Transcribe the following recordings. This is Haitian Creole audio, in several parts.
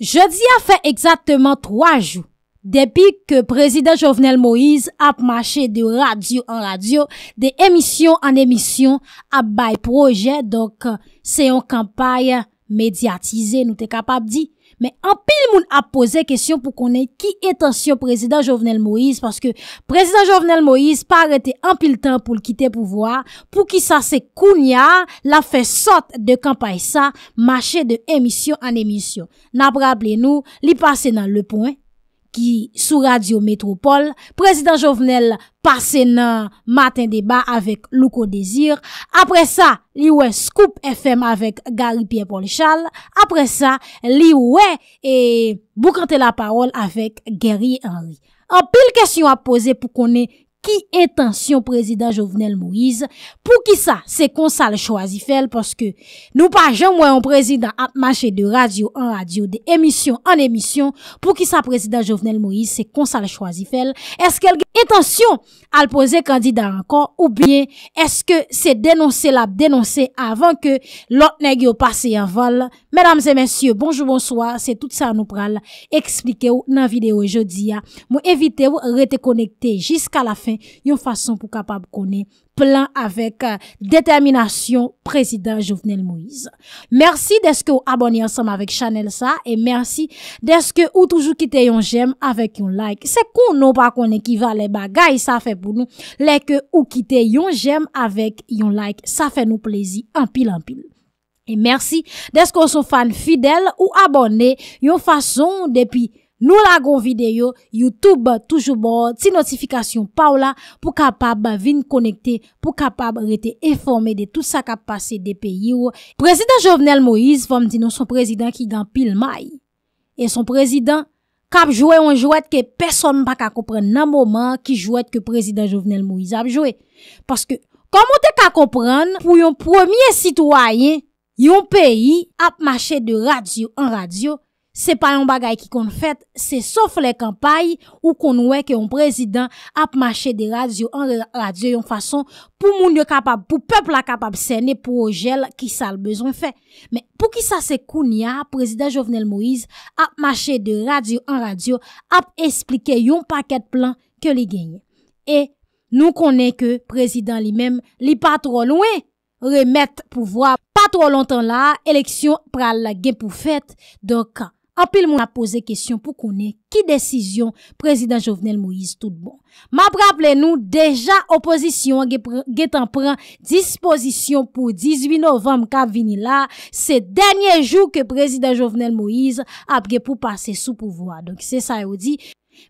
Je di a fe ekzatman 3 jou, depi ke prezident Jovenel Moïse ap mache de radio an radio, de emisyon an emisyon ap bay proje, donk se yon kampaye mediatize nou te kapab di. Men an pil moun ap pose kesyon pou konen ki etansyon prezident Jovenel Moïse paske prezident Jovenel Moïse pa arete an pil tan pou l kite pouvoar pou ki sa se kounya la fe sot de kampaye sa machè de emisyon an emisyon. Na brable nou, li pase nan le poen. ki sou Radio Metropole. Prezident Jovenel, passe nan matin debat avèk Loukou Désir. Apè sa, li wè Scoop FM avèk Gary Pierre-Paul Charles. Apè sa, li wè e, boukante la parol avèk Gary Henry. An pil kesyon apose pou konè ki etansyon prezident Jovenel Moïse pou ki sa se konsal chwazifel? Poske nou pa jan mwen an prezident atmache de radio an radio, de emisyon an emisyon pou ki sa prezident Jovenel Moïse se konsal chwazifel? Eske el etansyon al pose kandida an kon ou bien eske se denonse la denonse avan ke lot negyo pase yon vol? Menams e mensyon, bonjou bonsoir, se tout sa nou pral, eksplike ou nan videyo jodi ya. Mwen evite ou rete konekte jiska la fin yon fason pou kapab konen plan avek euh, determinasyon prezident Jovenel Moïse. Mersi deske ou abonye ansam avek chanel sa e mersi deske ou toujou kite yon jem avek yon like. Se konon pa konen ki valen bagay, sa fe pou nou leke ou kite yon jem avek yon like, sa fe nou plezi anpil anpil. E mersi deske ou sou fan fidel ou abonye yon fason depi Nou la gon videyo, Youtube toujou bon, ti notifikasyon pa ou la pou kapab vin konekte, pou kapab rete informe de tout sa kap pase de peyi ou. Prezident Jovenel Moïse, vam di nou son prezident ki gan pil may. E son prezident kap jowe un jowet ke person pa ka kompren nan moman ki jowet ke prezident Jovenel Moïse ap jowe. Paske komon te ka kompren pou yon premier sitwayen yon peyi ap mache de radyo an radyo. Se pa yon bagay ki kon fet, se sof le kampay ou kon we ke yon prezident ap mache de radio an radio yon fason pou moun yo kapab, pou pepl la kapab sene pou o jel ki sa l bezon fet. Men pou ki sa se koun ya, prezident Jovenel Moïse ap mache de radio an radio ap esplike yon paket plan ke li genye. E nou konen ke prezident li mem li patro lwen remet pou vwa patro lontan la eleksyon pral la gen pou fet don ka. apil moun ap pose kesyon pou konen ki desizyon prezident Jovenel Moïse tout bon. Mabraple nou, deja oposisyon ge tan pren dispozisyon pou 18 novem kab vini la, se denye jou ke prezident Jovenel Moïse ap ge pou pase sou pouvoa. Donk se sa yo di,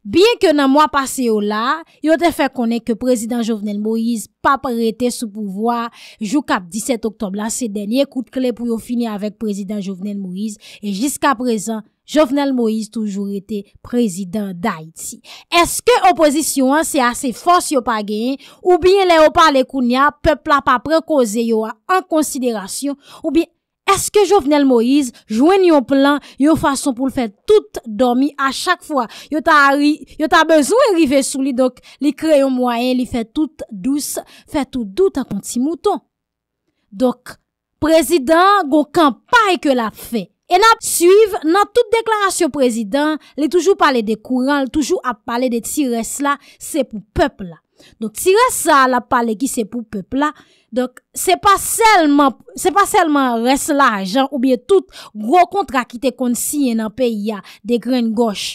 biye ke nan moun pase yo la, yo te fe konen ke prezident Jovenel Moïse pa parete sou pouvoa jou kab 17 oktob la, se denye koute kle pou yo fini avek prezident Jovenel Moïse e jiska prezant Jovenel Moïse toujou rete prezident d'Haïti. Eske opozisyon an se ase fos yo pa gen, ou bien le opa le kounia, pepla pa prekoze yo an konsiderasyon, ou bien eske Jovenel Moïse jwen yo plan yo fason pou l fè tout domi a chak fwa. Yo ta bezwen rive sou li, dok li kre yo mwayen, li fè tout dous, fè tout dout akon ti mouton. Dok, prezident go kampay ke la fè. En ap suiv nan tout deklarasyon prezident, lè toujou pale de kouran, lè toujou ap pale de ti res la, se pou pepl la. Donk ti res la, la pale ki se pou pepl la, donk se pa selman res la, jan oubyen tout gro kontra ki te konsi en ap peyi ya de gren goch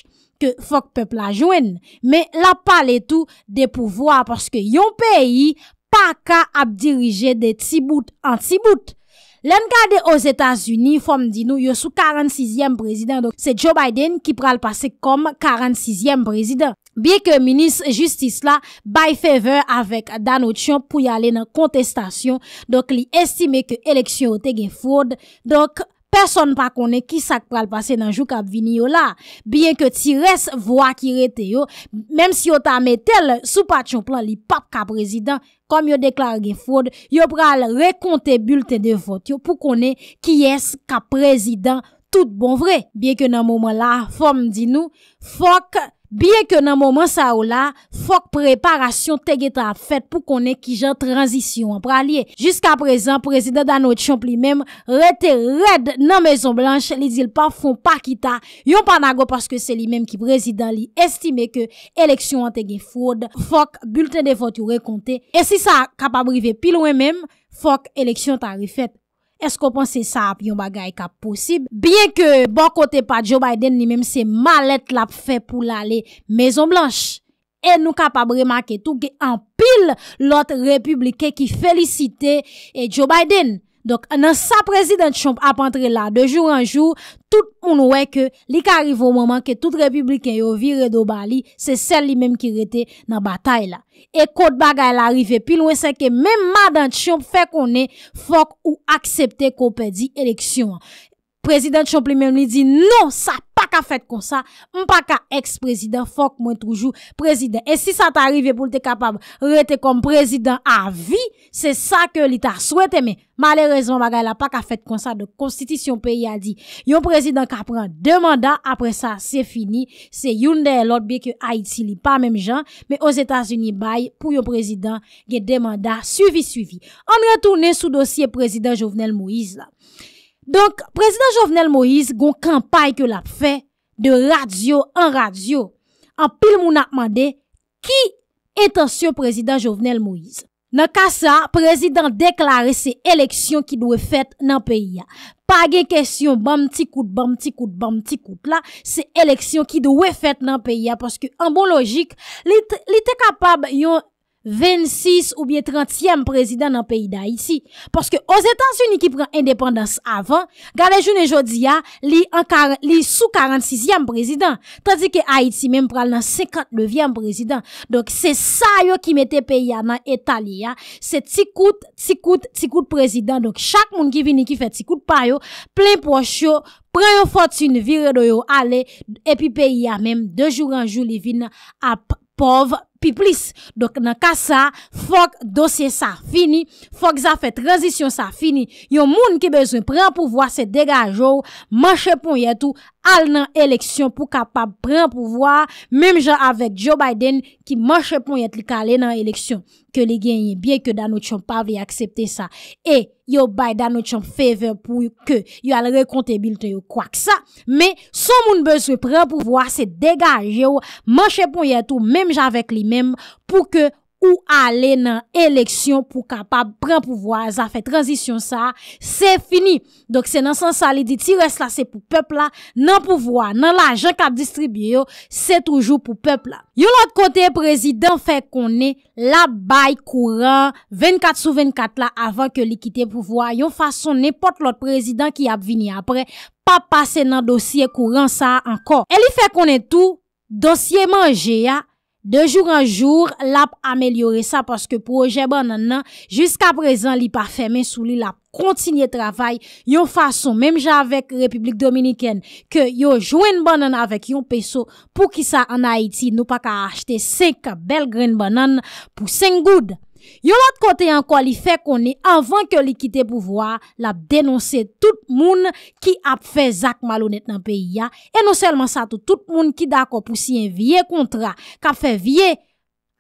ke fok pepl la joen. Men la pale tou de pouvoa, paske yon peyi pa ka ap dirije de tsi bout an tsi bout. Len gade os Etats-Unis, fòm di nou, yo sou 46èm prezident. Se Joe Biden ki pral pase kom 46èm prezident. Biè ke Minis Justice la bay fèvèr avèk Dan Ochan pou yalè nan kontestasyon. Dok li estime ke eleksyon ote gen fôrd. Dok... Person pa kone ki sak pral pase nan jou kap vini yo la. Bien ke ti res vwa ki rete yo, menm si yo ta metel, sou pat chon plan li pap ka prezident, kom yo deklar gen fwod, yo pral rekon te bulte de vot yo pou kone ki es ka prezident tout bon vre. Bien ke nan momen la, fwom di nou, fwok! Biye ke nan mouman sa ou la, fok preparasyon tege ta fet pou konen ki jan transisyon an pralye. Jiska prezen, prezident Danot Chomp li menm rete red nan Mezon Blanche li zil pa fon pa kita. Yon pa nago paske se li menm ki prezident li estime ke eleksyon an tege foud, fok bulten de vot yon re konte. E si sa kapabrive pil ouen menm, fok eleksyon ta refet. Esko pon se sa ap yon bagay ka posib? Bien ke bon kote pa Joe Biden ni menm se malet la fe pou la le Mezon Blanche. E nou ka pa breman ke touke an pil lot republikè ki felicite e Joe Biden. Donk nan sa prezident chomp ap antre la, de joun an joun, tout moun wè ke li ka arrivo mouman ke tout republiken yo vi redou Bali, se sel li menm ki rete nan batay la. E kote bagay la arrive pil wè se ke menm ma dan chomp fè konen fok ou aksepte ko pedi eleksyon an. Prezident chomp li menm li di, non sa prezident chomp. Mpaka fèt konsa, mpaka eks-prezident, fok mwen toujou prezident. E si sa ta arrive pou lte kapab rete kom prezident a vi, se sa ke li ta souwete me. Malèrezman bagay la, paka fèt konsa de konstitisyon peyi a di. Yon prezident ka pran de manda, apre sa se fini. Se yonde elot biye ke Haiti li pa mèm jan, me os Etats-Unis bay pou yon prezident ge de manda suivi suivi. An retourne sou dosye prezident Jovenel Moïse la. Donk, Prezident Jovenel Moïse gon kampaye ke lap fe de radyo an radyo an pil moun ap mande ki etansyon Prezident Jovenel Moïse. Nan ka sa, Prezident deklare se eleksyon ki dwe fet nan peyi ya. Page kesyon bam ti kout, bam ti kout, bam ti kout la, se eleksyon ki dwe fet nan peyi ya. Paske an bon logik, li te kapab yon... 26 ou bie 30 yam prezidant nan peyi da iti. Paske o zetans yon yon ki pren independans avan, gade joun en jodi ya, li sou 46 yam prezidant. Tadi ke Haiti menm pral nan 52 yam prezidant. Dok se sa yon ki mette peyi ya nan etali ya, se tikout, tikout, tikout prezidant. Dok chak moun ki vin yon ki fe tikout pa yon, plen poch yon, pren yon fotin, vire do yon ale, epi peyi ya menm, de joun anjou li vin ap pov prezidant. pi plis. Dok nan ka sa, fok dosye sa fini, fok za fe transisyon sa fini, yo moun ki bezwen prean pouvoa se degaj ou, manche pon yetu, al nan eleksyon pou kapap prean pouvoa, mem jan avèk Joe Biden, ki manche pon yetu li ka alen nan eleksyon, ke li genye, bie ke dan nou chan pavli aksepte sa, e, yo Biden nou chan feve pou yo ke, yo al rekonte bilte yo kwa ksa, me, son moun bezwen prean pouvoa se degaj ou, manche pon yetu, mem jan avèk li, Mèm pou ke ou ale nan eleksyon pou kapap pran pou vwa, zafè transisyon sa, se fini. Dok se nan san sali diti, res la se pou pep la nan pou vwa. Nan la ajan kap distribye yo, se toujou pou pep la. Yon lot kote prezident fè konen la bay kouran 24 sou 24 la avan ke li kite pou vwa. Yon fason ne pot lot prezident ki ap vini apre, pa pase nan dosye kouran sa ankon. El li fè konen tou dosye manje ya. De joun an joun, la ap amelyore sa paske proje banan nan, jiska prezan li pa fèmen sou li la kontinye travay yon fason, menm javèk Republik Dominikèn, ke yon jwen banan bon avèk yon peso pou ki sa an Haiti nou pa ka achete senk bel grain banan bon pou senk goud. Yon lot kote anko li fe koni Anvan ke li kite pou vwa La denonse tout moun Ki ap fe zak malonet nan peyi ya E non selman sa tout moun Ki dako pousi en vie kontra Kap fe vie kontra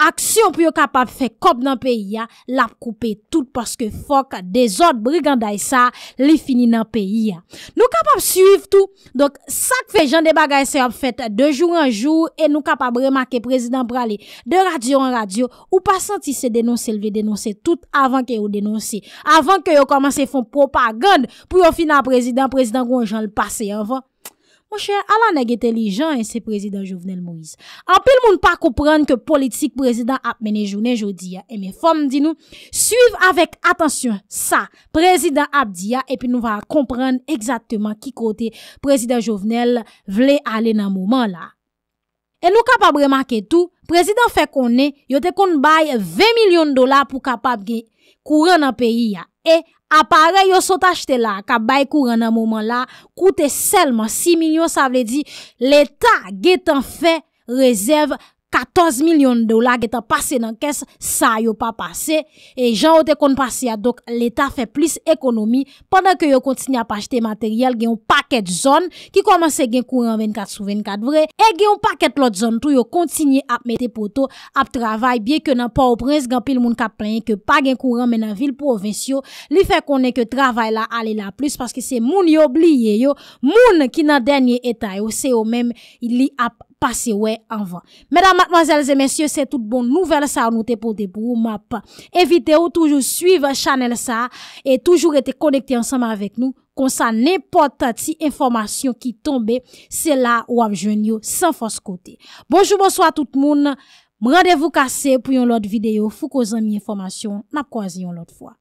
aksyon pou yo kapap fè kop nan peyi ya, lap koupe tout paske fok de zot briganday sa, li fini nan peyi ya. Nou kapap suiv tou, sak fè jan de bagay se ap fèt de joun an joun, e nou kapap remake prezident brale de radyo an radyo, ou pasanti se denonse, lve denonse tout avan ke yo denonse, avan ke yo komanse fon propagand pou yo fina prezident, prezident ronjan lpase avan. Mwen chè, alan e gete li jan e se prezident jovenel mounz. Anpil moun pa koupren ke politik prezident ap mene jounen jodi ya. E men fom di nou, suiv avèk atansyon sa prezident ap di ya. E pi nou va kompren exactement ki kote prezident jovenel vle ale nan mouman la. E nou kapab remak etou, prezident fe konen yote kon baye 20 milyon dola pou kapab ge kouren nan peyi ya. E anpil mounz. apare yo sot achte la, ka bay kou ren nan mouman la, koute selman 6 milyon, sa vle di, l'Etat getan fe, rezerv, 14 milyon dola geta pase nan kes, sa yo pa pase, e jan wote kon pase ya, dok l'Etat fe plis ekonomi, pandan ke yo kontinye ap achete materyal, gen yon paket zon, ki komanse gen kouran 24 sou 24 vre, e gen yon paket lot zon, tou yo kontinye ap mette poto, ap travay, bie ke nan pa ou prens gampil moun kap prene, ke pa gen kouran men nan vil provins yo, li fe konen ke travay la ale la plis, paske se moun yo bliye yo, moun ki nan denye Eta yo, se yo men li ap, Pase wè, anvan. Mèdam, matmazèl, zè mèsyè, sè tout bon nouvel sa anote pou debou ou map. Evite ou toujou suiv chanel sa, e toujou ete konekte ansama avèk nou, konsan nèpotati informasyon ki tombe, sè la ou ap jwen yo san fos kote. Bonjou, bonsoy, tout moun. Mw radevou kase pou yon lot videyo. Fou ko zan mi informasyon, map kwa zyon lot fwa.